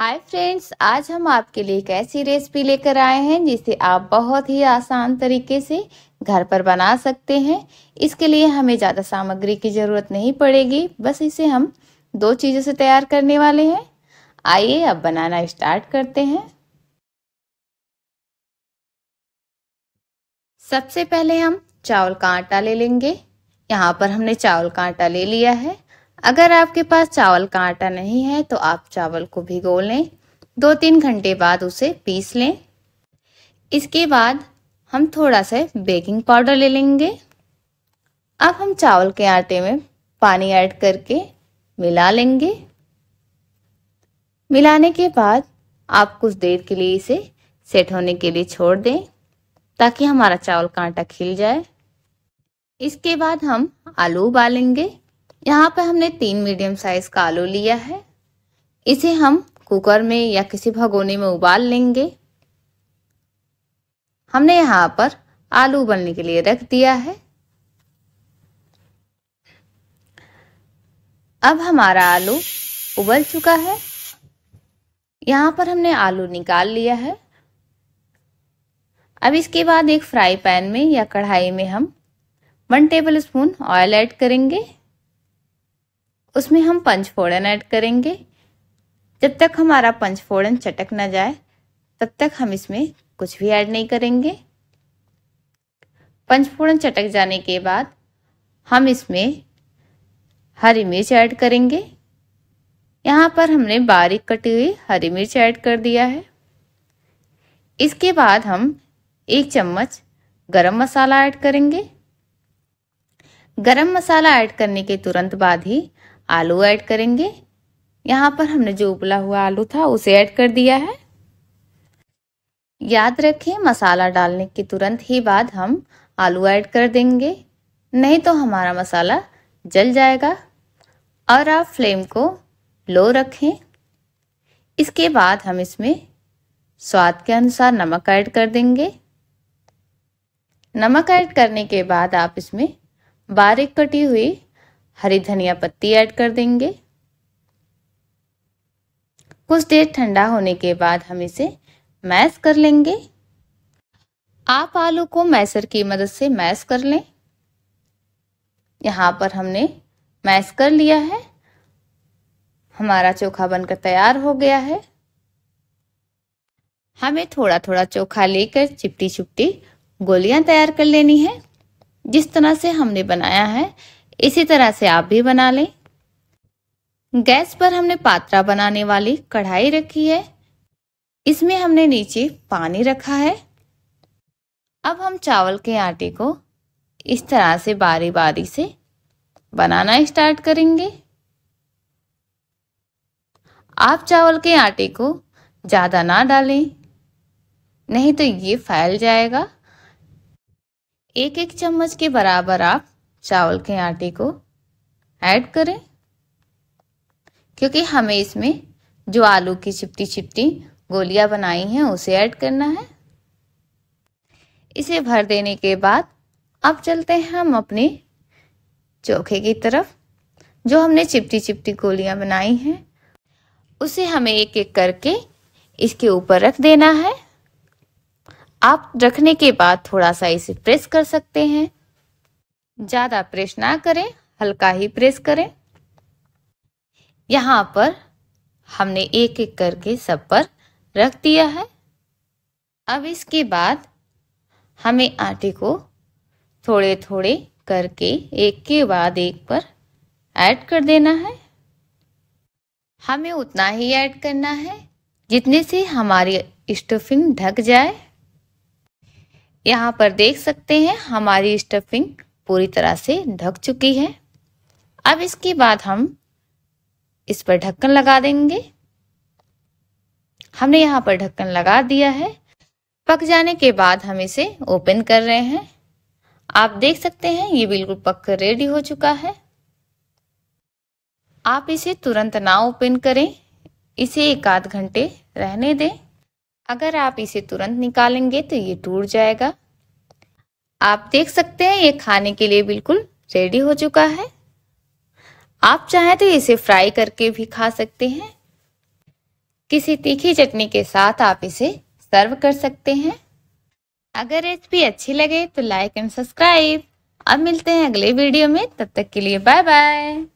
hi friends आज हम आपके लिए एक ऐसी रेसिपी लेकर आए हैं जिसे आप बहुत ही आसान तरीके से घर पर बना सकते हैं इसके लिए हमें ज़्यादा सामग्री की ज़रूरत नहीं पड़ेगी बस इसे हम दो चीज़ों से तैयार करने वाले हैं आइए अब बनाना स्टार्ट करते हैं सबसे पहले हम चावल का आटा ले लेंगे यहाँ पर हमने चावल का आटा ले लिया है अगर आपके पास चावल का आटा नहीं है तो आप चावल को भिगो लें दो तीन घंटे बाद उसे पीस लें इसके बाद हम थोड़ा सा बेकिंग पाउडर ले लेंगे अब हम चावल के आटे में पानी ऐड करके मिला लेंगे मिलाने के बाद आप कुछ देर के लिए इसे सेट होने के लिए छोड़ दें ताकि हमारा चावल का आटा खिल जाए इसके बाद हम आलू उबालेंगे यहाँ पर हमने तीन मीडियम साइज का आलू लिया है इसे हम कुकर में या किसी भगोने में उबाल लेंगे हमने यहाँ पर आलू उबलने के लिए रख दिया है अब हमारा आलू उबल चुका है यहाँ पर हमने आलू निकाल लिया है अब इसके बाद एक फ्राई पैन में या कढ़ाई में हम one tablespoon oil add करेंगे उसमें हम पंचफोड़न ऐड करेंगे जब तक हमारा पंचफोड़न चटक ना जाए तब तक हम इसमें कुछ भी ऐड नहीं करेंगे पंचफोड़न चटक जाने के बाद हम इसमें हरी मिर्च ऐड करेंगे यहाँ पर हमने बारीक कटी हुई हरी मिर्च ऐड कर दिया है इसके बाद हम एक चम्मच गरम मसाला ऐड करेंगे गरम मसाला ऐड करने के तुरंत बाद ही आलू ऐड करेंगे यहाँ पर हमने जो उबला हुआ आलू था उसे ऐड कर दिया है याद रखें मसाला डालने के तुरंत ही बाद हम आलू ऐड कर देंगे नहीं तो हमारा मसाला जल जाएगा और आप फ्लेम को लो रखें इसके बाद हम इसमें स्वाद के अनुसार नमक ऐड कर देंगे नमक ऐड करने के बाद आप इसमें बारीक कटी हुई हरी धनिया पत्ती ऐड कर देंगे कुछ देर ठंडा होने के बाद हम इसे मैश कर लेंगे आप आलू को मैसर की मदद से मैश कर लें यहाँ पर हमने मैश कर लिया है हमारा चोखा बनकर तैयार हो गया है हमें थोड़ा थोड़ा चोखा लेकर चिपटी चिपटी गोलियां तैयार कर लेनी है जिस तरह से हमने बनाया है इसी तरह से आप भी बना लें गैस पर हमने पात्रा बनाने वाली कढ़ाई रखी है इसमें हमने नीचे पानी रखा है अब हम चावल के आटे को इस तरह से बारी बारी से बनाना स्टार्ट करेंगे आप चावल के आटे को ज़्यादा ना डालें नहीं तो ये फैल जाएगा एक एक चम्मच के बराबर आप चावल के आटे को ऐड करें क्योंकि हमें इसमें जो आलू की छिपटी छिपटी गोलियां बनाई हैं उसे ऐड करना है इसे भर देने के बाद अब चलते हैं हम अपने चोखे की तरफ जो हमने चिपटी चिपटी गोलियां बनाई हैं उसे हमें एक एक करके इसके ऊपर रख देना है आप रखने के बाद थोड़ा सा इसे प्रेस कर सकते हैं ज़्यादा प्रेस ना करें हल्का ही प्रेस करें यहाँ पर हमने एक एक करके सब पर रख दिया है अब इसके बाद हमें आटे को थोड़े थोड़े करके एक के बाद एक पर ऐड कर देना है हमें उतना ही ऐड करना है जितने से हमारी स्टफिंग ढक जाए यहाँ पर देख सकते हैं हमारी स्टफिंग पूरी तरह से ढक चुकी है अब इसके बाद हम इस पर ढक्कन लगा देंगे हमने यहाँ पर ढक्कन लगा दिया है पक जाने के बाद हम इसे ओपन कर रहे हैं आप देख सकते हैं ये बिल्कुल पक कर रेडी हो चुका है आप इसे तुरंत ना ओपन करें इसे एक आध घंटे रहने दें अगर आप इसे तुरंत निकालेंगे तो ये टूट जाएगा आप देख सकते हैं ये खाने के लिए बिल्कुल रेडी हो चुका है आप चाहें तो इसे फ्राई करके भी खा सकते हैं किसी तीखी चटनी के साथ आप इसे सर्व कर सकते हैं अगर रेसिपी अच्छी लगे तो लाइक एंड सब्सक्राइब अब मिलते हैं अगले वीडियो में तब तक के लिए बाय बाय